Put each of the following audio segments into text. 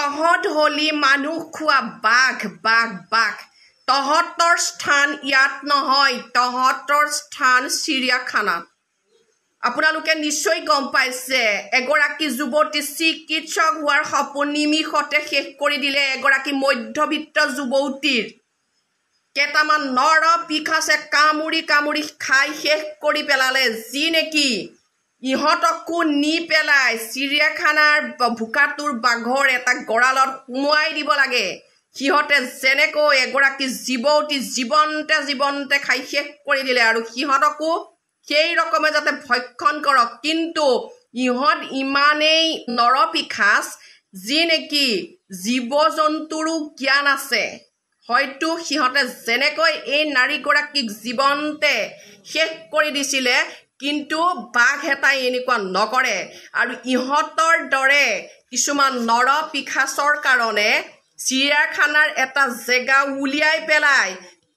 তহঁত হলি মানুহ খোৱা বাঘ বাঘ বাঘ তহঁতৰ স্থান ইয়াত নহয় তহঁতৰ স্থান চিৰিয়াখানাত আপোনালোকে নিশ্চয় গম পাইছে এগৰাকী যুৱতী চিকিৎসক হোৱাৰ সপোন নিমিষতে শেষ কৰি দিলে এগৰাকী মধ্যবিত্ত যুৱতীৰ কেইটামান নৰ পিখাছে কামুৰি কামুৰি খাই শেষ কৰি পেলালে যি নেকি ইহঁতকো নি পেলাই চিৰিয়াখানাৰ বোকাটোৰ বাঘৰ এটা গঁৰালত সোমোৱাই দিব লাগে সিহঁতে যেনেকৈ এগৰাকী জীৱতী জীৱন্তে জীৱন্তে খাই শেষ কৰি দিলে আৰু সিহঁতকো সেই ৰকমে যাতে ভক্ষণ কৰক কিন্তু ইহঁত ইমানেই নৰপি নৰপিখাচ যি নেকি জীৱ জন্তুৰো জ্ঞান আছে হয়তো সিহঁতে যেনেকৈ এই নাৰীগৰাকীক জীৱন্তে শেষ কৰি দিছিলে কিন্তু বাঘ এটাই এনেকুৱা নকৰে আৰু ইহঁতৰ দৰে কিছুমান নৰ পিখাচৰ কাৰণে চিৰিয়াখানাৰ এটা জেগা উলিয়াই পেলাই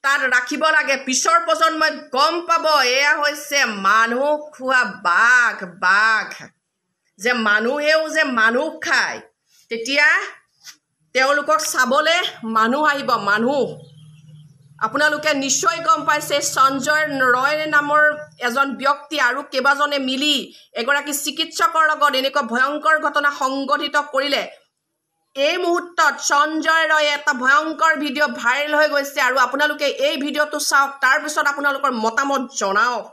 তাত ৰাখিব লাগে পিছৰ প্ৰজন্মই গম পাব এয়া হৈছে মানুহ খোৱা বাঘ বাঘ যে মানুহেও যে মানুহ খায় তেতিয়া তেওঁলোকক চাবলৈ মানুহ আহিব মানুহ আপোনালোকে নিশ্চয় গম পাইছে সঞ্জয় ৰয় নামৰ এজন ব্যক্তি আৰু কেইবাজনে মিলি এগৰাকী চিকিৎসকৰ লগত এনেকুৱা ভয়ংকৰ ঘটনা সংঘটিত কৰিলে এই মুহূৰ্তত সঞ্জয় ৰয়ে এটা ভয়ংকৰ ভিডিঅ' ভাইৰেল হৈ গৈছে আৰু আপোনালোকে এই ভিডিঅ'টো চাওক তাৰপিছত আপোনালোকৰ মতামত জনাওক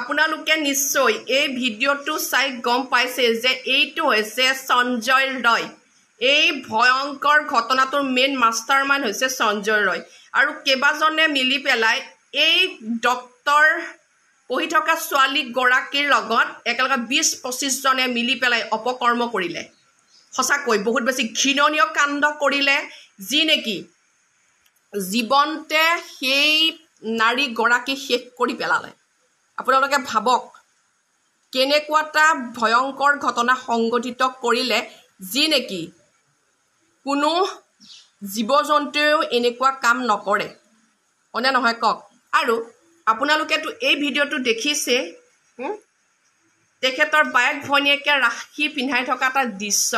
আপোনালোকে নিশ্চয় এই ভিডিঅ'টো চাই গম পাইছে যে এইটো হৈছে সঞ্জয় ৰয় এই ভয়ংকৰ ঘটনাটোৰ মেইন মাষ্টাৰ মাইণ্ড হৈছে সঞ্জয় ৰয় আৰু কেইবাজনে মিলি পেলাই এই ডক্তৰ পঢ়ি থকা ছোৱালীগৰাকীৰ লগত একেলগে বিছ পঁচিছজনে মিলি পেলাই অপকৰ্ম কৰিলে সঁচাকৈ বহুত বেছি ঘৃণনীয় কাণ্ড কৰিলে যি নেকি জীৱনতে সেই নাৰীগৰাকী শেষ কৰি পেলালে আপোনালোকে ভাবক কেনেকুৱা এটা ভয়ংকৰ ঘটনা সংঘটিত কৰিলে যি নেকি কোনো জীৱ জন্তুৱেও এনেকুৱা কাম নকৰে হয়নে নহয় কওক আৰু আপোনালোকেতো এই ভিডিঅ'টো দেখিছেই তেখেতৰ বায়েক ভনীয়েকে ৰাখি পিন্ধাই থকা এটা দৃশ্য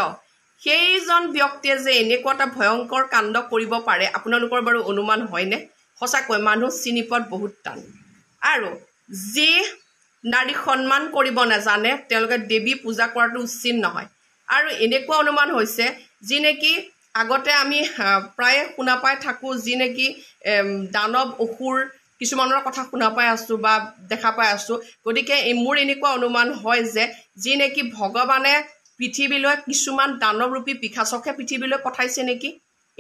সেইজন ব্যক্তিয়ে যে এনেকুৱা এটা ভয়ংকৰ কাণ্ড কৰিব পাৰে আপোনালোকৰ বাৰু অনুমান হয়নে সঁচাকৈ মানুহ চিনি পোৱাত বহুত টান আৰু যি নাৰীক সন্মান কৰিব নাজানে তেওঁলোকে দেৱী পূজা কৰাটো উচিত নহয় আৰু এনেকুৱা অনুমান হৈছে যি নেকি আগতে আমি প্ৰায়ে শুনা পাই থাকোঁ যি নেকি দানৱ অসুৰ কিছুমানৰ কথা শুনা পাই আছোঁ বা দেখা পাই আছোঁ গতিকে মোৰ এনেকুৱা অনুমান হয় যে যি নেকি ভগৱানে পৃথিৱীলৈ কিছুমান দানৱ দানৱৰূপী পিখাচকহে পৃথিৱীলৈ পঠাইছে নেকি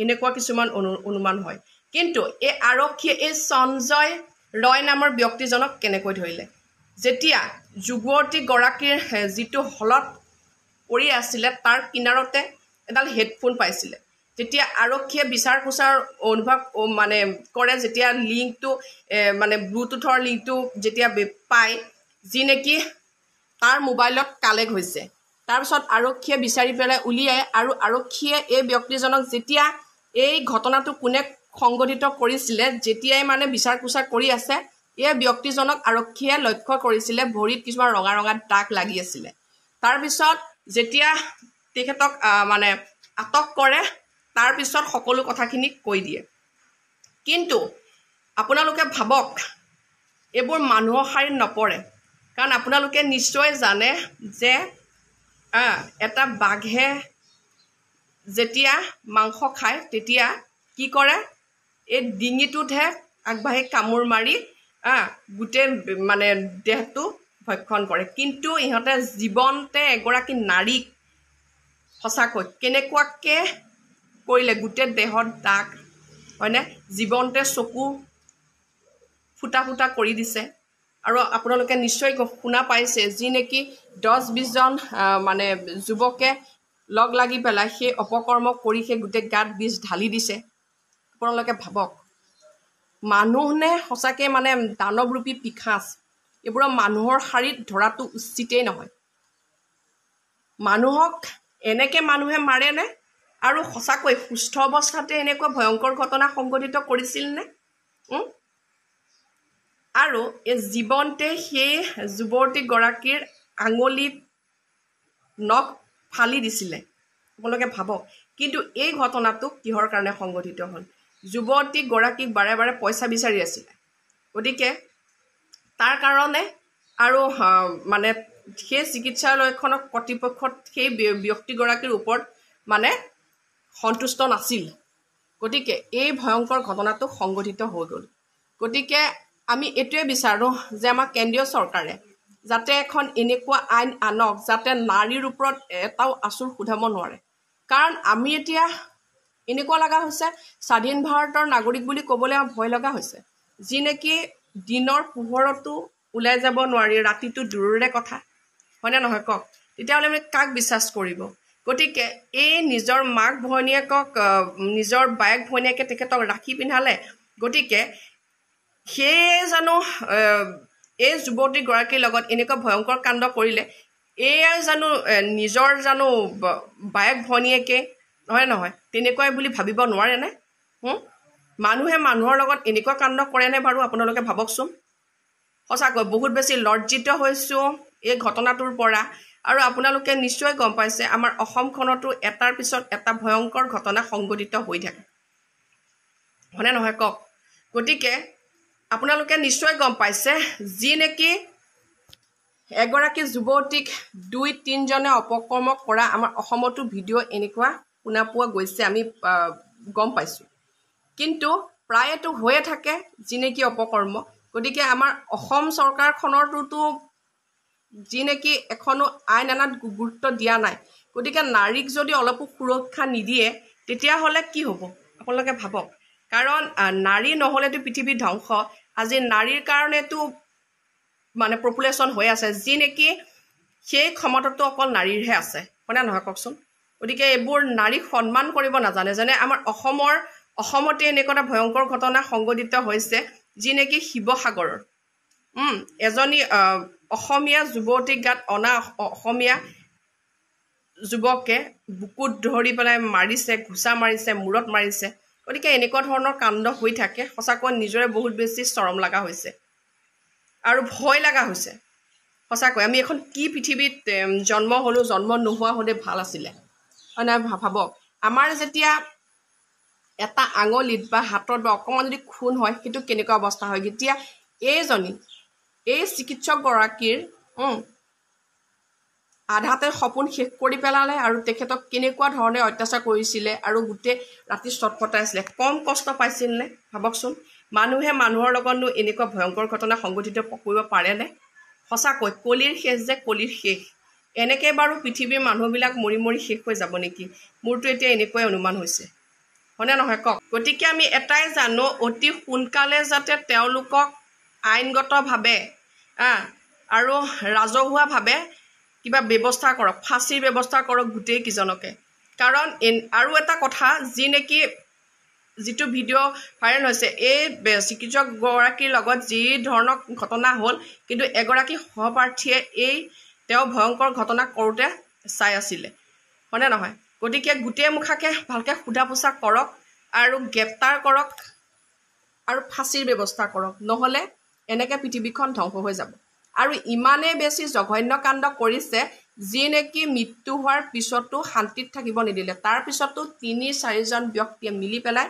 এনেকুৱা কিছুমান অনু অনুমান হয় কিন্তু এই আৰক্ষীয়ে এই সঞ্জয় ৰয় নামৰ ব্যক্তিজনক কেনেকৈ ধৰিলে যেতিয়া যুৱতীগৰাকীৰ যিটো হলত পৰি আছিলে তাৰ কিনাৰতে এডাল হেডফোন পাইছিলে তেতিয়া আৰক্ষীয়ে বিচাৰ খোচাৰ অনুভৱ মানে কৰে যেতিয়া লিংকটো মানে ব্লুটুথৰ লিংকটো যেতিয়া পায় যি নেকি তাৰ মোবাইলত কালেক হৈছে তাৰপিছত আৰক্ষীয়ে বিচাৰি পেলাই উলিয়ায় আৰু আৰক্ষীয়ে এই ব্যক্তিজনক যেতিয়া এই ঘটনাটো কোনে সংগঠিত কৰিছিলে যেতিয়াই মানে বিচাৰ খোচাৰ কৰি আছে এই ব্যক্তিজনক আৰক্ষীয়ে লক্ষ্য কৰিছিলে ভৰিত কিছুমান ৰঙা ৰঙা দাগ লাগি আছিলে তাৰপিছত যেতিয়া তেখেতক মানে আটক কৰে তাৰপিছত সকলো কথাখিনি কৈ দিয়ে কিন্তু আপোনালোকে ভাবক এইবোৰ মানুহৰ শাৰীত নপৰে কাৰণ আপোনালোকে নিশ্চয় জানে যে এটা বাঘে যেতিয়া মাংস খায় তেতিয়া কি কৰে এই ডিঙিটোতহে আগবাঢ়ি কামোৰ মাৰি গোটেই মানে দেহটো ভক্ষণ কৰে কিন্তু ইহঁতে জীৱনতে এগৰাকী নাৰীক সঁচাকৈ কেনেকুৱাকে কৰিলে গোটেই দেহত দাগ হয়নে জীৱনতে চকু ফুটা ফুটা কৰি দিছে আৰু আপোনালোকে নিশ্চয় শুনা পাইছে যি নেকি দহ বিছজন মানে যুৱকে লগ লাগি পেলাই সেই অপকৰ্ম কৰি সেই গোটেই গাত বীজ ঢালি দিছে আপোনালোকে ভাবক মানুহ নে সঁচাকে মানে দানৱ ৰূপী পিখাচ এইবোৰক মানুহৰ শাৰীত ধৰাটো উচিতেই নহয় মানুহক এনেকে মানুহে মাৰেনে আৰু সঁচাকৈ সুস্থ অৱস্থাতে এনেকুৱা ভয়ংকৰ ঘটনা সংঘটিত কৰিছিল কৰিছিলনে আৰু এই জীৱনতে সেই যুৱতীগৰাকীৰ আঙুলি নখ ফালি দিছিলে আপোনালোকে ভাবক কিন্তু এই ঘটনাটো কিহৰ কাৰণে সংঘটিত হ'ল যুৱতীগৰাকীক বাৰে বাৰে পইচা বিচাৰি আছিলে গতিকে তাৰ কাৰণে আৰু মানে সেই চিকিৎসালয়খনক কৰ্তৃপক্ষত সেই ব্যক্তিগৰাকীৰ ওপৰত মানে সন্তুষ্ট নাছিল গতিকে এই ভয়ংকৰ ঘটনাটো সংঘটিত হৈ গ'ল গতিকে আমি এইটোৱে বিচাৰোঁ যে আমাৰ কেন্দ্ৰীয় চৰকাৰে যাতে এখন এনেকুৱা আইন আনক যাতে নাৰীৰ ওপৰত এটাও আচুৰ সোধাব নোৱাৰে কাৰণ আমি এতিয়া এনেকুৱা লগা হৈছে স্বাধীন ভাৰতৰ নাগৰিক বুলি ক'বলৈ আমাৰ ভয় লগা হৈছে যি নেকি দিনৰ পোহৰতো ওলাই যাব নোৱাৰি ৰাতিটো দূৰৰে কথা হয়নে নহয় কওক তেতিয়াহ'লে মানে কাক বিশ্বাস কৰিব গতিকে এই নিজৰ মাক ভনীয়েকক নিজৰ বায়েক ভনীয়েকে তেখেতক ৰাখি পিন্ধালে গতিকে সেয়ে জানো এই যুৱতীগৰাকীৰ লগত এনেকুৱা ভয়ংকৰ কাণ্ড কৰিলে এয়াই জানো নিজৰ জানো বায়েক ভনীয়েকে নহয় নহয় তেনেকুৱাই বুলি ভাবিব নোৱাৰেনে মানুহে মানুহৰ লগত এনেকুৱা কাণ্ড কৰেনে বাৰু আপোনালোকে ভাবকচোন সঁচাকৈ বহুত বেছি লজ্জিত হৈছোঁ এই ঘটনাটোৰ পৰা আৰু আপোনালোকে নিশ্চয় গম পাইছে আমাৰ অসমখনতো এটাৰ পিছত এটা ভয়ংকৰ ঘটনা সংঘটিত হৈ থাকে হয়নে নহয় কওক গতিকে আপোনালোকে নিশ্চয় গম পাইছে যি নেকি এগৰাকী যুৱতীক দুই তিনিজনে অপকৰ্ম কৰা আমাৰ অসমতো ভিডিঅ' এনেকুৱা শুনা পোৱা গৈছে আমি গম পাইছোঁ কিন্তু প্ৰায়েতো হৈয়ে থাকে যি নেকি অপকৰ্ম গতিকে আমাৰ অসম চৰকাৰখনৰটোতো যি নেকি এখনো আইন অনাত গুৰুত্ব দিয়া নাই গতিকে নাৰীক যদি অলপো সুৰক্ষা নিদিয়ে তেতিয়াহ'লে কি হ'ব আপোনালোকে ভাবক কাৰণ নাৰী নহ'লেতো পৃথিৱী ধ্বংস আজি নাৰীৰ কাৰণেতো মানে পপুলেশ্যন হৈ আছে যি নেকি সেই ক্ষমতাটো অকল নাৰীৰহে আছে হয়নে নহয় কওকচোন গতিকে এইবোৰ নাৰীক সন্মান কৰিব নাজানে যেনে আমাৰ অসমৰ অসমতে এনেকুৱা এটা ভয়ংকৰ ঘটনা সংঘটিত হৈছে যি নেকি শিৱসাগৰৰ এজনী অসমীয়া যুৱতীক গাত অনা অসমীয়া যুৱকে বুকুত ধৰি পেলাই মাৰিছে ঘোচা মাৰিছে মূৰত মাৰিছে গতিকে এনেকুৱা ধৰণৰ কাণ্ড হৈ থাকে সঁচাকৈ নিজৰে বহুত বেছি চৰম লগা হৈছে আৰু ভয় লগা হৈছে সঁচাকৈ আমি এখন কি পৃথিৱীত জন্ম হ'লোঁ জন্ম নোহোৱা হ'লে ভাল আছিলে নাই ভাবক আমাৰ যেতিয়া এটা আঙুলিত বা হাতত বা অকণমান যদি খুন হয় সেইটো কেনেকুৱা অৱস্থা হয় যেতিয়া এইজনী এই চিকিৎসকগৰাকীৰ আধাতে সপোন শেষ কৰি পেলালে আৰু তেখেতক কেনেকুৱা ধৰণে অত্যাচাৰ কৰিছিলে আৰু গোটেই ৰাতি চটফটাইছিলে কম কষ্ট পাইছিল নে ভাবকচোন মানুহে মানুহৰ লগতনো এনেকুৱা ভয়ংকৰ ঘটনা সংঘটিত কৰিব পাৰেনে সঁচাকৈ কলিৰ শেষ যে কলিৰ শেষ এনেকৈ বাৰু পৃথিৱীৰ মানুহবিলাক মৰি মৰি শেষ হৈ যাব নেকি মোৰতো এতিয়া এনেকুৱাই অনুমান হৈছে হয়নে নহয় কওক গতিকে আমি এটাই জানো অতি সোনকালে যাতে তেওঁলোকক আইনগতভাৱে আৰু ৰাজহুৱাভাৱে কিবা ব্যৱস্থা কৰক ফাঁচীৰ ব্যৱস্থা কৰক গোটেইকেইজনকে কাৰণ আৰু এটা কথা যি নেকি যিটো ভিডিঅ' ভাইৰেল হৈছে এই চিকিৎসকগৰাকীৰ লগত যি ধৰণৰ ঘটনা হ'ল কিন্তু এগৰাকী সহপ্ৰাৰ্থীয়ে এই তেওঁ ভয়ংকৰ ঘটনা কৰোঁতে চাই আছিলে হয়নে নহয় গতিকে গোটেই মুখাকে ভালকৈ সোধা পোছা কৰক আৰু গ্ৰেপ্তাৰ কৰক আৰু ফাঁচীৰ ব্যৱস্থা কৰক নহ'লে এনেকৈ পৃথিৱীখন ধ্বংস হৈ যাব আৰু ইমানেই বেছি জঘন্য কাণ্ড কৰিছে যি নেকি মৃত্যু হোৱাৰ পিছতো শান্তিত থাকিব নিদিলে তাৰপিছতো তিনি চাৰিজন ব্যক্তিয়ে মিলি পেলাই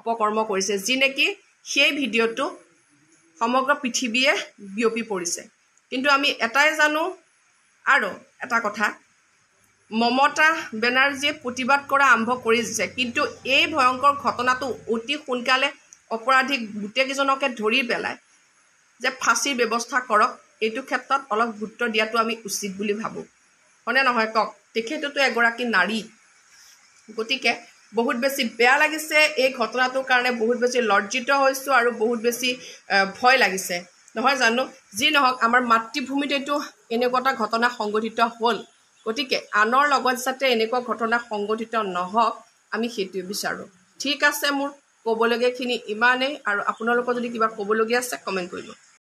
অপকৰ্ম কৰিছে যি নেকি সেই ভিডিঅ'টো সমগ্ৰ পৃথিৱীয়ে বিয়পি পৰিছে কিন্তু আমি এটাই জানো আৰু এটা কথা মমতা বেনাৰ্জীয়ে প্ৰতিবাদ কৰা আৰম্ভ কৰি দিছে কিন্তু এই ভয়ংকৰ ঘটনাটো অতি সোনকালে অপৰাধীক গোটেইকেইজনকে ধৰি পেলাই যে ফাঁচীৰ ব্যৱস্থা কৰক এইটো ক্ষেত্ৰত অলপ গুৰুত্ব দিয়াটো আমি উচিত বুলি ভাবোঁ হয়নে নহয় কওক তেখেতেতো এগৰাকী নাৰী গতিকে বহুত বেছি বেয়া লাগিছে এই ঘটনাটোৰ কাৰণে বহুত বেছি লজ্জিত হৈছোঁ আৰু বহুত বেছি ভয় লাগিছে নহয় জানো যি নহওক আমাৰ মাতৃভূমিত এইটো এনেকুৱা এটা ঘটনা সংঘটিত হ'ল গতিকে আনৰ লগত যাতে এনেকুৱা ঘটনা সংঘটিত নহওক আমি সেইটোৱে বিচাৰোঁ ঠিক আছে মোৰ ক'বলগীয়াখিনি ইমানেই আৰু আপোনালোকৰ যদি কিবা ক'বলগীয়া আছে কমেণ্ট কৰিব